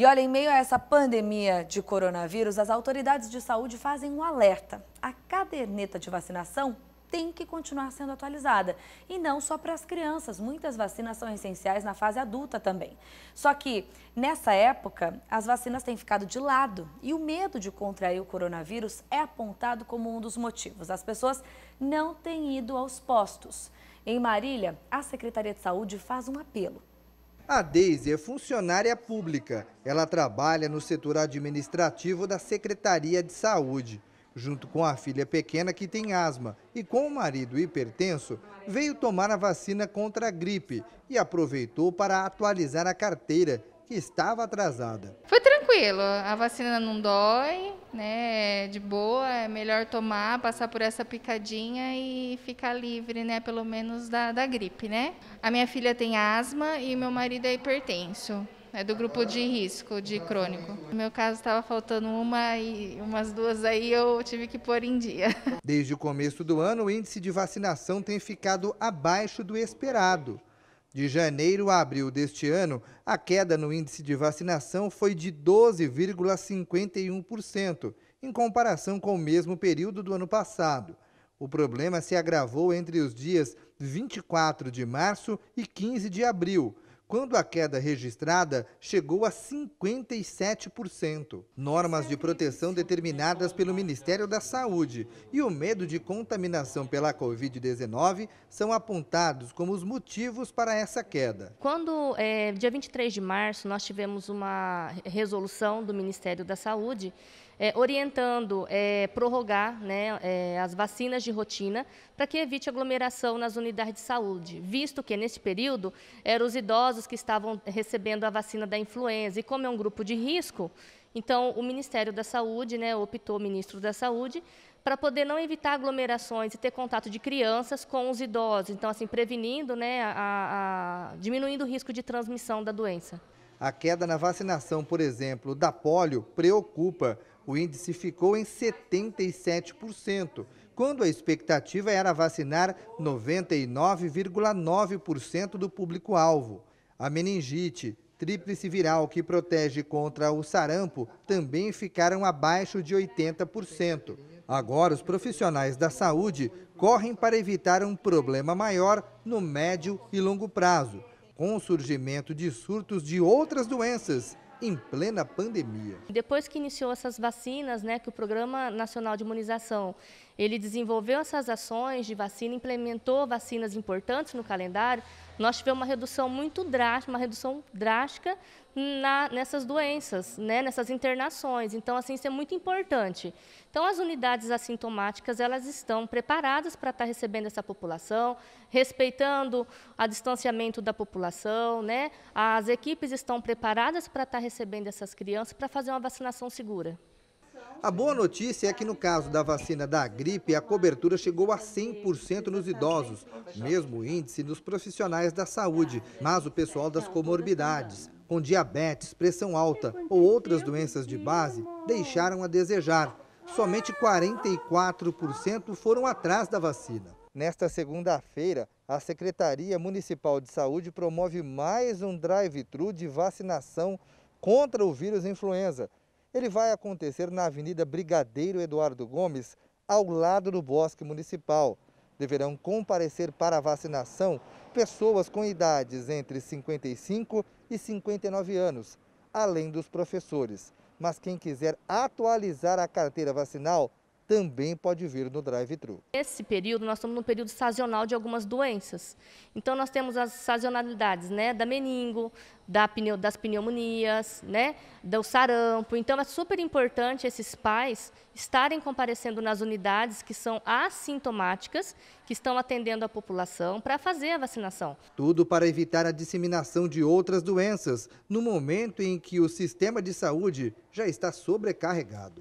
E olha, em meio a essa pandemia de coronavírus, as autoridades de saúde fazem um alerta. A caderneta de vacinação tem que continuar sendo atualizada. E não só para as crianças, muitas vacinas são essenciais na fase adulta também. Só que, nessa época, as vacinas têm ficado de lado e o medo de contrair o coronavírus é apontado como um dos motivos. As pessoas não têm ido aos postos. Em Marília, a Secretaria de Saúde faz um apelo. A Deise é funcionária pública. Ela trabalha no setor administrativo da Secretaria de Saúde. Junto com a filha pequena que tem asma e com o marido hipertenso, veio tomar a vacina contra a gripe e aproveitou para atualizar a carteira, que estava atrasada. Foi tranquilo, a vacina não dói, né? É de boa, é melhor tomar, passar por essa picadinha e ficar livre, né? Pelo menos da, da gripe, né? A minha filha tem asma e meu marido é hipertenso. É do grupo de risco, de crônico. No meu caso, estava faltando uma e umas duas aí eu tive que pôr em dia. Desde o começo do ano, o índice de vacinação tem ficado abaixo do esperado. De janeiro a abril deste ano, a queda no índice de vacinação foi de 12,51%, em comparação com o mesmo período do ano passado. O problema se agravou entre os dias 24 de março e 15 de abril, quando a queda registrada chegou a 57%. Normas de proteção determinadas pelo Ministério da Saúde e o medo de contaminação pela Covid-19 são apontados como os motivos para essa queda. Quando, é, dia 23 de março, nós tivemos uma resolução do Ministério da Saúde é, orientando é, prorrogar né, é, as vacinas de rotina para que evite aglomeração nas unidades de saúde, visto que, nesse período, eram os idosos que estavam recebendo a vacina da influenza. E como é um grupo de risco, então o Ministério da Saúde né, optou, o ministro da Saúde, para poder não evitar aglomerações e ter contato de crianças com os idosos. Então, assim, prevenindo, né, a, a, diminuindo o risco de transmissão da doença. A queda na vacinação, por exemplo, da polio preocupa. O índice ficou em 77%, quando a expectativa era vacinar 99,9% do público-alvo. A meningite, tríplice viral que protege contra o sarampo, também ficaram abaixo de 80%. Agora, os profissionais da saúde correm para evitar um problema maior no médio e longo prazo com o surgimento de surtos de outras doenças em plena pandemia. Depois que iniciou essas vacinas, né, que o Programa Nacional de Imunização, ele desenvolveu essas ações de vacina, implementou vacinas importantes no calendário, nós tivemos uma redução muito drástica, uma redução drástica na, nessas doenças, né, nessas internações. Então, assim, isso é muito importante. Então, as unidades assintomáticas, elas estão preparadas para estar recebendo essa população, respeitando o distanciamento da população, né? As equipes estão preparadas para estar recebendo essas crianças para fazer uma vacinação segura. A boa notícia é que no caso da vacina da gripe, a cobertura chegou a 100% nos idosos, mesmo índice dos profissionais da saúde, mas o pessoal das comorbidades com diabetes, pressão alta ou outras doenças de base deixaram a desejar. Somente 44% foram atrás da vacina. Nesta segunda-feira, a Secretaria Municipal de Saúde promove mais um drive-thru de vacinação contra o vírus influenza. Ele vai acontecer na Avenida Brigadeiro Eduardo Gomes, ao lado do Bosque Municipal. Deverão comparecer para a vacinação pessoas com idades entre 55 e e 59 anos, além dos professores. Mas quem quiser atualizar a carteira vacinal também pode vir no drive-thru. Nesse período, nós estamos num período sazonal de algumas doenças. Então, nós temos as sazonalidades né, da meningo, da pneu, das pneumonias, né, do sarampo. Então, é super importante esses pais estarem comparecendo nas unidades que são assintomáticas, que estão atendendo a população, para fazer a vacinação. Tudo para evitar a disseminação de outras doenças, no momento em que o sistema de saúde já está sobrecarregado.